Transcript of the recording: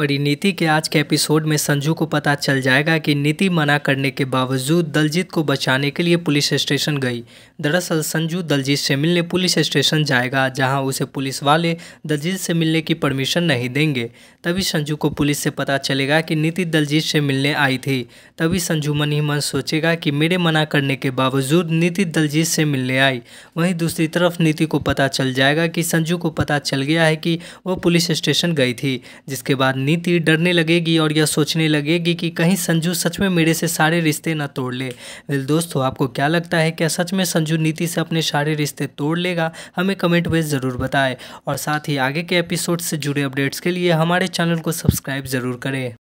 परिणीति के आज के एपिसोड में संजू को पता चल जाएगा कि नीति मना करने के बावजूद दलजीत को बचाने के लिए पुलिस स्टेशन गई दरअसल संजू दलजीत से मिलने पुलिस स्टेशन जाएगा जहां उसे पुलिस वाले दलजीत से मिलने की परमिशन नहीं देंगे तभी संजू को पुलिस से पता चलेगा कि नीति दलजीत से मिलने आई थी तभी संजू मन ही मन सोचेगा कि मेरे मना करने के बावजूद नीति दलजीत से मिलने आई वहीं दूसरी तरफ नीति को पता चल जाएगा कि संजू को पता चल गया है कि वह पुलिस स्टेशन गई थी जिसके बाद नीति डरने लगेगी और यह सोचने लगेगी कि कहीं संजू सच में मेरे से सारे रिश्ते ना तोड़ ले वेल दोस्तों आपको क्या लगता है क्या सच में संजू नीति से अपने सारे रिश्ते तोड़ लेगा हमें कमेंट में ज़रूर बताएं और साथ ही आगे के एपिसोड से जुड़े अपडेट्स के लिए हमारे चैनल को सब्सक्राइब ज़रूर करें